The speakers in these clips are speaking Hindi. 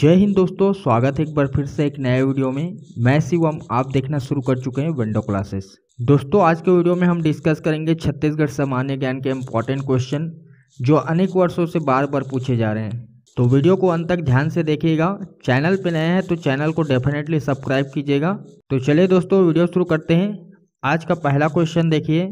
जय हिंद दोस्तों स्वागत है एक बार फिर से एक नए वीडियो में मैं शिवम आप देखना शुरू कर चुके हैं विंडो क्लासेस दोस्तों आज के वीडियो में हम डिस्कस करेंगे छत्तीसगढ़ सामान्य ज्ञान के इम्पॉर्टेंट क्वेश्चन जो अनेक वर्षों से बार बार पूछे जा रहे हैं तो वीडियो को अंत तक ध्यान से देखिएगा चैनल पर नए हैं तो चैनल को डेफिनेटली सब्सक्राइब कीजिएगा तो चलिए दोस्तों वीडियो शुरू करते हैं आज का पहला क्वेश्चन देखिए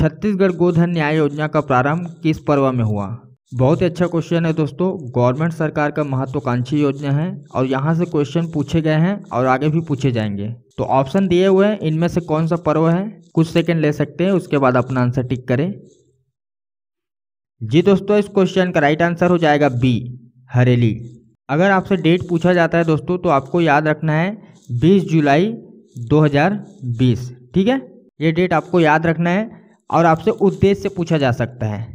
छत्तीसगढ़ गोधन न्याय योजना का प्रारंभ किस पर्व में हुआ बहुत ही अच्छा क्वेश्चन है दोस्तों गवर्नमेंट सरकार का महत्वाकांक्षी योजना है और यहाँ से क्वेश्चन पूछे गए हैं और आगे भी पूछे जाएंगे तो ऑप्शन दिए हुए हैं इनमें से कौन सा पर्व है कुछ सेकंड ले सकते हैं उसके बाद अपना आंसर टिक करें जी दोस्तों इस क्वेश्चन का राइट आंसर हो जाएगा बी हरेली अगर आपसे डेट पूछा जाता है दोस्तों तो आपको याद रखना है बीस जुलाई दो ठीक है ये डेट आपको याद रखना है और आपसे उद्देश्य पूछा जा सकता है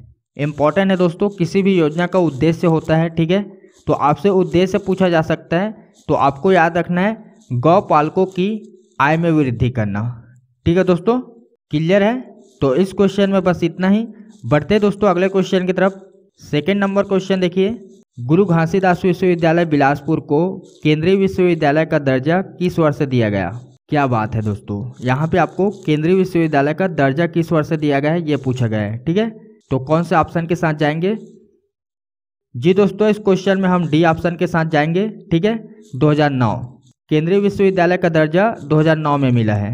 इम्पॉर्टेंट है दोस्तों किसी भी योजना का उद्देश्य होता है ठीक है तो आपसे उद्देश्य पूछा जा सकता है तो आपको याद रखना है गौ पालकों की आय में वृद्धि करना ठीक है दोस्तों क्लियर है तो इस क्वेश्चन में बस इतना ही बढ़ते दोस्तों अगले क्वेश्चन की तरफ सेकेंड नंबर क्वेश्चन देखिए गुरु घासीदास विश्वविद्यालय बिलासपुर को केंद्रीय विश्वविद्यालय का दर्जा किस वर्ष दिया गया क्या बात है दोस्तों यहाँ पे आपको केंद्रीय विश्वविद्यालय का दर्जा किस वर्ष दिया गया है ये पूछा गया है ठीक है तो कौन से ऑप्शन के साथ जाएंगे जी दोस्तों इस क्वेश्चन में हम डी ऑप्शन के साथ जाएंगे ठीक है 2009 केंद्रीय विश्वविद्यालय का दर्जा 2009 में मिला है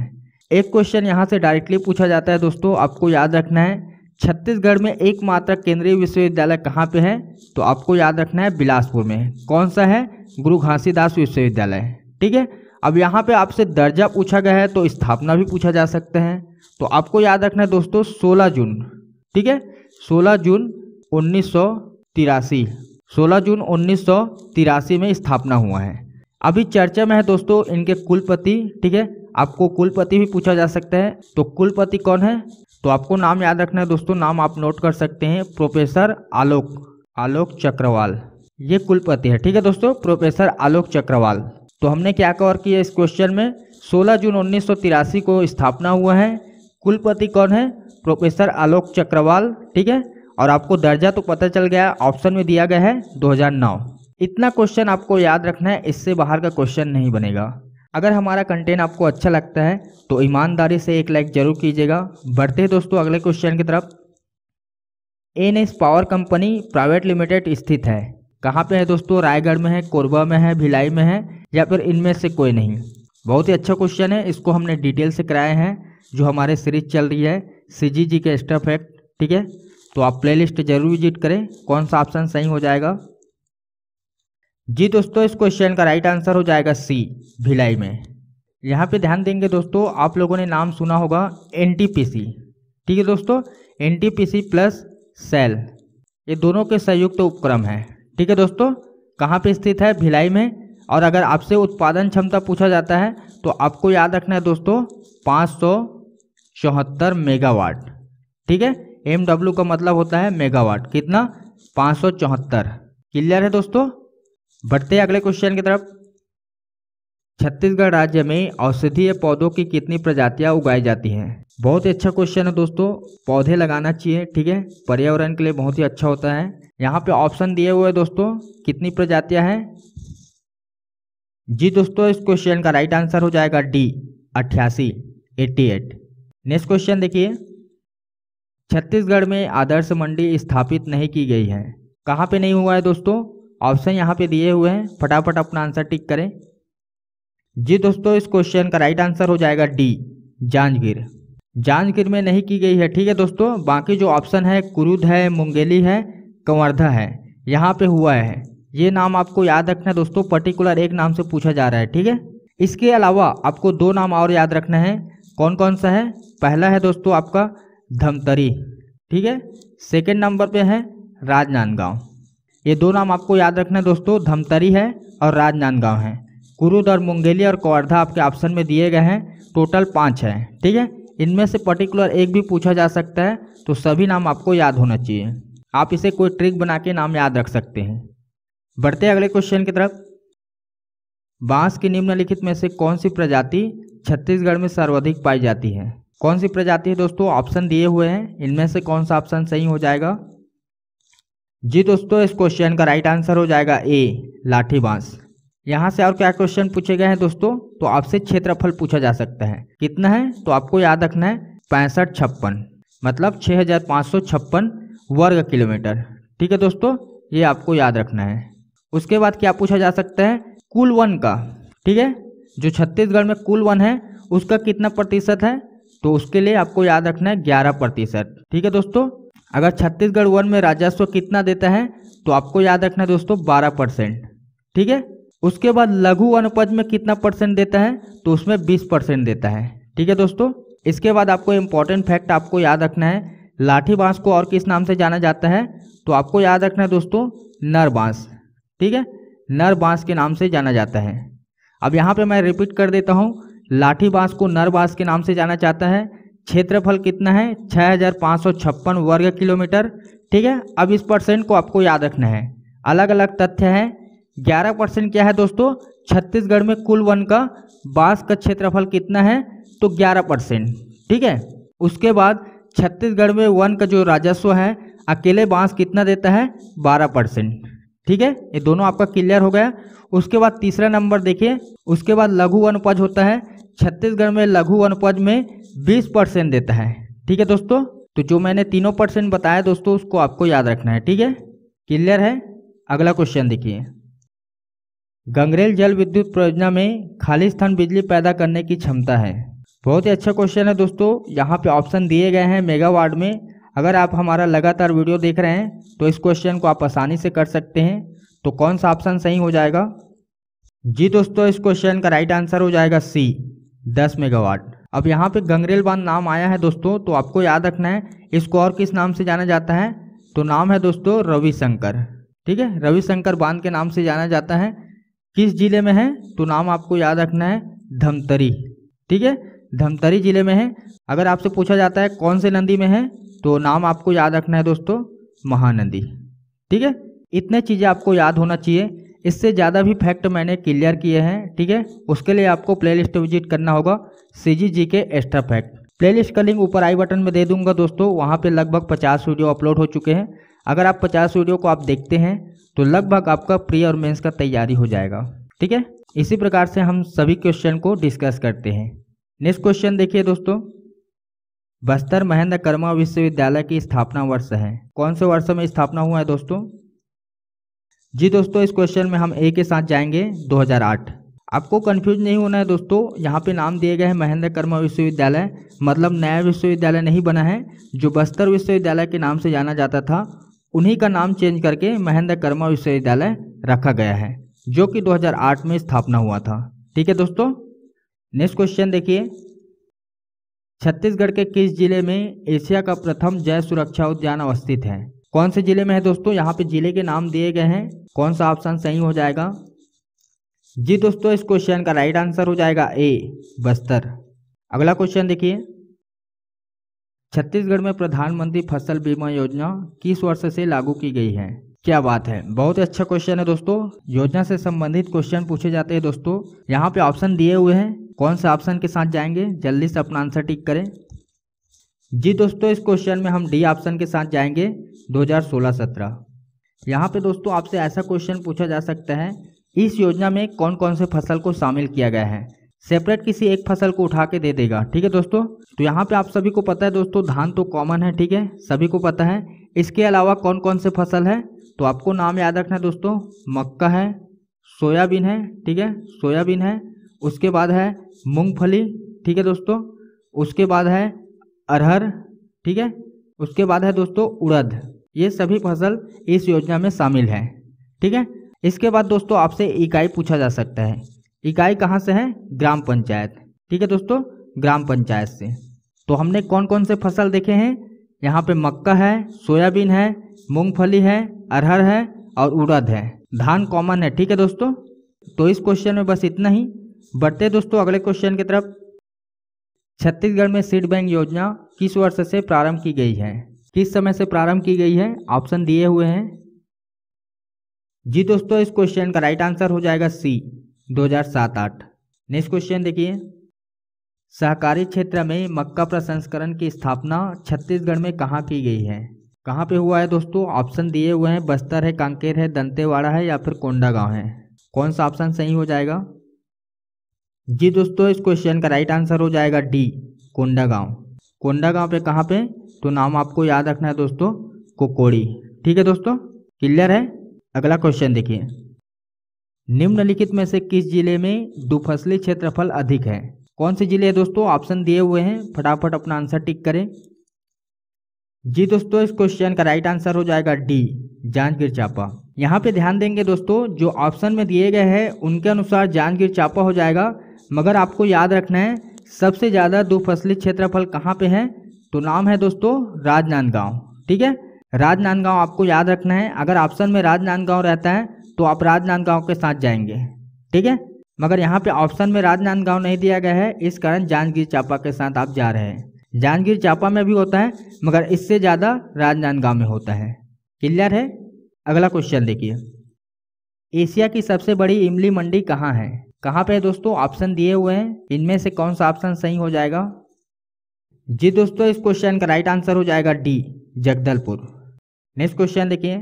एक क्वेश्चन यहाँ से डायरेक्टली पूछा जाता है दोस्तों आपको याद रखना है छत्तीसगढ़ में एकमात्र केंद्रीय विश्वविद्यालय कहाँ पर है तो आपको याद रखना है बिलासपुर में कौन सा है गुरु घासीदास विश्वविद्यालय ठीक है अब यहाँ पे आपसे दर्जा पूछा गया है तो स्थापना भी पूछा जा सकते हैं तो आपको याद रखना है दोस्तों 16 जून ठीक है 16 जून उन्नीस सौ तिरासी सोलह जून उन्नीस सौ तिरासी में स्थापना हुआ है अभी चर्चा में है दोस्तों इनके कुलपति ठीक है आपको कुलपति भी पूछा जा सकता है तो कुलपति कौन है तो आपको नाम याद रखना है दोस्तों नाम आप नोट कर सकते हैं प्रोफेसर आलोक आलोक चक्रवाल ये कुलपति है ठीक है दोस्तों प्रोफेसर आलोक चक्रवाल तो हमने क्या कवर किया इस क्वेश्चन में 16 जून उन्नीस को स्थापना हुआ है कुलपति कौन है प्रोफेसर आलोक चक्रवाल ठीक है और आपको दर्जा तो पता चल गया ऑप्शन में दिया गया है 2009 इतना क्वेश्चन आपको याद रखना है इससे बाहर का क्वेश्चन नहीं बनेगा अगर हमारा कंटेंट आपको अच्छा लगता है तो ईमानदारी से एक लाइक जरूर कीजिएगा बढ़ते हैं दोस्तों अगले क्वेश्चन की तरफ N S power company private limited स्थित है कहाँ पे है दोस्तों रायगढ़ में है कोरबा में है भिलाई में है या फिर इनमें से कोई नहीं बहुत ही अच्छा क्वेश्चन है इसको हमने डिटेल से कराए हैं जो हमारे सीरीज चल रही है सी जी के स्टफ है ठीक है तो आप प्लेलिस्ट जरूर विजिट करें कौन सा ऑप्शन सही हो जाएगा जी दोस्तों इस क्वेश्चन का राइट आंसर हो जाएगा सी भिलाई में यहाँ पे ध्यान देंगे दोस्तों आप लोगों ने नाम सुना होगा एन ठीक है दोस्तों एन प्लस सेल ये दोनों के संयुक्त तो उपक्रम है ठीक है दोस्तों कहाँ पे स्थित है भिलाई में और अगर आपसे उत्पादन क्षमता पूछा जाता है तो आपको याद रखना है दोस्तों चौहत्तर मेगावाट ठीक है एम डब्ल्यू का मतलब होता है मेगावाट कितना पाँच सौ चौहत्तर क्लियर है दोस्तों बढ़ते अगले क्वेश्चन की तरफ छत्तीसगढ़ राज्य में औषधीय पौधों की कितनी प्रजातियां उगाई जाती हैं बहुत ही अच्छा क्वेश्चन है दोस्तों पौधे लगाना चाहिए ठीक है पर्यावरण के लिए बहुत ही अच्छा होता है यहाँ पे ऑप्शन दिए हुए दोस्तों कितनी प्रजातियां हैं जी दोस्तों इस क्वेश्चन का राइट आंसर हो जाएगा डी अट्ठासी एट्टी एट नेक्स्ट क्वेश्चन देखिए छत्तीसगढ़ में आदर्श मंडी स्थापित नहीं की गई है कहाँ पे नहीं हुआ है दोस्तों ऑप्शन यहाँ पे दिए हुए हैं फटाफट अपना आंसर टिक करें जी दोस्तों इस क्वेश्चन का राइट आंसर हो जाएगा डी जांजगीर जांजगीर में नहीं की गई है ठीक है दोस्तों बाकी जो ऑप्शन है कुरुद है मुंगेली है कंवर्धा है यहाँ पे हुआ है ये नाम आपको याद रखना है दोस्तों पर्टिकुलर एक नाम से पूछा जा रहा है ठीक है इसके अलावा आपको दो नाम और याद रखना है कौन कौन सा है पहला है दोस्तों आपका धमतरी ठीक है सेकेंड नंबर पे है राजनांदगांव ये दो नाम आपको याद रखना है दोस्तों धमतरी है और राजनांदगांव है कुरुद और मुंगेली और कवर्धा आपके ऑप्शन में दिए गए हैं टोटल पाँच हैं ठीक है इनमें से पर्टिकुलर एक भी पूछा जा सकता है तो सभी नाम आपको याद होना चाहिए आप इसे कोई ट्रिक बना के नाम याद रख सकते हैं बढ़ते अगले क्वेश्चन की तरफ बांस की निम्नलिखित में से कौन सी प्रजाति छत्तीसगढ़ में सर्वाधिक पाई जाती है कौन सी प्रजाति है दोस्तों ऑप्शन दिए हुए हैं इनमें से कौन सा ऑप्शन सही हो जाएगा जी दोस्तों इस क्वेश्चन का राइट आंसर हो जाएगा ए लाठी बांस यहाँ से और क्या क्वेश्चन पूछे गए हैं दोस्तों तो आपसे क्षेत्रफल पूछा जा सकता है कितना है तो आपको याद रखना है पैंसठ छप्पन मतलब छः वर्ग किलोमीटर ठीक है दोस्तों ये आपको याद रखना है उसके बाद क्या पूछा जा सकता है कुल वन का ठीक है जो छत्तीसगढ़ में कुल वन है उसका कितना प्रतिशत है तो उसके लिए आपको याद रखना है ग्यारह प्रतिशत ठीक है दोस्तों अगर छत्तीसगढ़ वन में राजस्व कितना देता है तो आपको याद रखना है दोस्तों बारह परसेंट ठीक है उसके बाद लघु वनोपज में कितना परसेंट देता है तो उसमें बीस परसेंट देता है ठीक है दोस्तों इसके बाद आपको इम्पोर्टेंट फैक्ट आपको याद रखना है लाठी बांस को और किस नाम से जाना जाता है तो आपको याद रखना है दोस्तों नर बांस ठीक है नर बांस के नाम से जाना जाता है अब यहाँ पे मैं रिपीट कर देता हूँ लाठी बांस को नर बांस के नाम से जाना जाता है क्षेत्रफल कितना है छः वर्ग किलोमीटर ठीक है अब इस परसेंट को आपको याद रखना है अलग अलग तथ्य है ग्यारह परसेंट क्या है दोस्तों छत्तीसगढ़ में कुल वन का बांस का क्षेत्रफल कितना है तो ग्यारह परसेंट ठीक है उसके बाद छत्तीसगढ़ में वन का जो राजस्व है अकेले बांस कितना देता है बारह परसेंट ठीक है ये दोनों आपका क्लियर हो गया उसके बाद तीसरा नंबर देखिए उसके बाद लघु अनुपज होता है छत्तीसगढ़ में लघु अनुपज में बीस परसेंट देता है ठीक है दोस्तों तो जो मैंने तीनों परसेंट बताया दोस्तों उसको आपको याद रखना है ठीक है क्लियर है अगला क्वेश्चन देखिए गंगरेल जल विद्युत परियोजना में खाली स्थान बिजली पैदा करने की क्षमता है बहुत ही अच्छा क्वेश्चन है दोस्तों यहाँ पे ऑप्शन दिए गए हैं मेगावाट में अगर आप हमारा लगातार वीडियो देख रहे हैं तो इस क्वेश्चन को आप आसानी से कर सकते हैं तो कौन सा ऑप्शन सही हो जाएगा जी दोस्तों इस क्वेश्चन का राइट आंसर हो जाएगा सी दस मेगावाट अब यहाँ पे गंगरेल बांध नाम आया है दोस्तों तो आपको याद रखना है इसको और किस नाम से जाना जाता है तो नाम है दोस्तों रविशंकर ठीक है रविशंकर बांध के नाम से जाना जाता है किस जिले में है तो नाम आपको याद रखना है धमतरी ठीक है धमतरी जिले में है अगर आपसे पूछा जाता है कौन से नदी में है तो नाम आपको याद रखना है दोस्तों महानदी ठीक है इतने चीज़ें आपको याद होना चाहिए इससे ज़्यादा भी फैक्ट मैंने क्लियर किए हैं ठीक है उसके लिए आपको प्लेलिस्ट विजिट करना होगा सी जी जी के एक्स्ट्रा फैक्ट प्लेलिस्ट का लिंक ऊपर आई बटन में दे दूंगा दोस्तों वहाँ पे लगभग 50 वीडियो अपलोड हो चुके हैं अगर आप 50 वीडियो को आप देखते हैं तो लगभग आपका प्री और मेन्स का तैयारी हो जाएगा ठीक है इसी प्रकार से हम सभी क्वेश्चन को डिस्कस करते हैं नेक्स्ट क्वेश्चन देखिए दोस्तों बस्तर महेंद्र कर्मा विश्वविद्यालय की स्थापना वर्ष है कौन से वर्ष में स्थापना हुआ है दोस्तों जी दोस्तों इस क्वेश्चन में हम ए के साथ जाएंगे 2008 आपको कंफ्यूज नहीं होना है दोस्तों यहाँ पे नाम दिए गए हैं महेंद्र कर्मा विश्वविद्यालय मतलब नया विश्वविद्यालय नहीं बना है जो बस्तर विश्वविद्यालय के नाम से जाना जाता था उन्हीं का नाम चेंज करके महेंद्र कर्मा विश्वविद्यालय रखा गया है जो कि दो में स्थापना हुआ था ठीक है दोस्तों नेक्स्ट क्वेश्चन देखिए छत्तीसगढ़ के किस जिले में एशिया का प्रथम जैव सुरक्षा उद्यान अवस्थित है कौन से जिले में है दोस्तों यहाँ पे जिले के नाम दिए गए हैं कौन सा ऑप्शन सही हो जाएगा जी दोस्तों इस क्वेश्चन का राइट आंसर हो जाएगा ए बस्तर अगला क्वेश्चन देखिए छत्तीसगढ़ में प्रधानमंत्री फसल बीमा योजना किस वर्ष से लागू की गई है क्या बात है बहुत ही अच्छा क्वेश्चन है दोस्तों योजना से संबंधित क्वेश्चन पूछे जाते हैं दोस्तों यहाँ पे ऑप्शन दिए हुए हैं कौन सा ऑप्शन के साथ जाएंगे जल्दी से अपना आंसर टिक करें जी दोस्तों इस क्वेश्चन में हम डी ऑप्शन के साथ जाएंगे 2016-17 यहाँ पे दोस्तों आपसे ऐसा क्वेश्चन पूछा जा सकता है इस योजना में कौन कौन से फसल को शामिल किया गया है सेपरेट किसी एक फसल को उठा के दे देगा ठीक है दोस्तों तो यहाँ पे आप सभी को पता है दोस्तों धान तो कॉमन है ठीक है सभी को पता है इसके अलावा कौन कौन से फसल है तो आपको नाम याद रखना है दोस्तों मक्का है सोयाबीन है ठीक है सोयाबीन है उसके बाद है मूंगफली ठीक है दोस्तों उसके बाद है अरहर ठीक है उसके बाद है दोस्तों उड़द ये सभी फसल इस योजना में शामिल है ठीक है इसके बाद दोस्तों आपसे इकाई पूछा जा सकता है इकाई कहाँ से है ग्राम पंचायत ठीक है दोस्तों ग्राम पंचायत से तो हमने कौन कौन से फसल देखे हैं यहाँ पे मक्का है सोयाबीन है मूंगफली है अरहर है और उड़द है धान कॉमन है ठीक है दोस्तों तो इस क्वेश्चन में बस इतना ही बढ़ते दोस्तों अगले क्वेश्चन की तरफ छत्तीसगढ़ में सीड बैंक योजना किस वर्ष से प्रारंभ की गई है किस समय से प्रारंभ की गई है ऑप्शन दिए हुए हैं जी दोस्तों इस क्वेश्चन का राइट आंसर हो जाएगा सी 2007 आठ नेक्स्ट क्वेश्चन देखिए सहकारी क्षेत्र में मक्का प्रसंस्करण की स्थापना छत्तीसगढ़ में कहाँ की गई है कहाँ पे हुआ है दोस्तों ऑप्शन दिए हुए हैं बस्तर है कांकेर है दंतेवाड़ा है या फिर कोंडा गांव है कौन सा ऑप्शन सही हो जाएगा जी दोस्तों इस क्वेश्चन का राइट आंसर हो जाएगा डी कोंडा गांव कोंडा गांव पे कहाँ पे तो नाम आपको याद रखना है दोस्तों कोकोड़ी ठीक है दोस्तों क्लियर है अगला क्वेश्चन देखिए निम्नलिखित में से किस जिले में दुफसली क्षेत्रफल अधिक है कौन से जिले है दोस्तों ऑप्शन दिए हुए हैं फटाफट अपना आंसर टिक करें जी दोस्तों इस क्वेश्चन का राइट आंसर हो जाएगा डी जांजगीर चापा यहाँ पे ध्यान देंगे दोस्तों जो ऑप्शन में दिए गए हैं उनके अनुसार जांजगीर चापा हो जाएगा मगर आपको याद रखना है सबसे ज़्यादा दो फसली क्षेत्रफल कहाँ पे है तो नाम है दोस्तों राजनांदगांव ठीक है राजनांदगांव आपको याद रखना है अगर ऑप्शन में राजनांदगांव रहता है तो आप राजनांदगांव के साथ जाएंगे ठीक है मगर यहाँ पे ऑप्शन में राजनांदगांव नहीं दिया गया है इस कारण जांजगीर चांपा के साथ आप जा रहे हैं जांजगीर चांपा में भी होता है मगर इससे ज़्यादा राजनांदगांव में होता है क्लियर है अगला क्वेश्चन देखिए एशिया की सबसे बड़ी इमली मंडी कहाँ है कहाँ पे है दोस्तों ऑप्शन दिए हुए हैं इनमें से कौन सा ऑप्शन सही हो जाएगा जी दोस्तों इस क्वेश्चन का राइट आंसर हो जाएगा डी जगदलपुर नेक्स्ट क्वेश्चन देखिए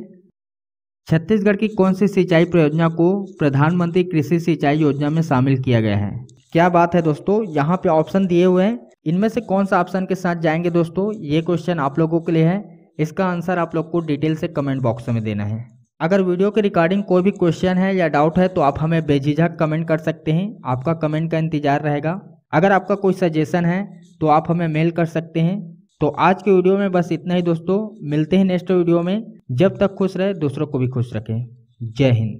छत्तीसगढ़ की कौन सी सिंचाई परियोजना को प्रधानमंत्री कृषि सिंचाई योजना में शामिल किया गया है क्या बात है दोस्तों यहाँ पे ऑप्शन दिए हुए हैं इनमें से कौन सा ऑप्शन के साथ जाएंगे दोस्तों ये क्वेश्चन आप लोगों के लिए है इसका आंसर आप लोग को डिटेल से कमेंट बॉक्स में देना है अगर वीडियो के रिकॉर्डिंग कोई भी क्वेश्चन है या डाउट है तो आप हमें बेझिझक कमेंट कर सकते हैं आपका कमेंट का इंतजार रहेगा अगर आपका कोई सजेशन है तो आप हमें मेल कर सकते हैं तो आज के वीडियो में बस इतना ही दोस्तों मिलते हैं नेक्स्ट वीडियो में जब तक खुश रहे दूसरों को भी खुश रखें जय हिंद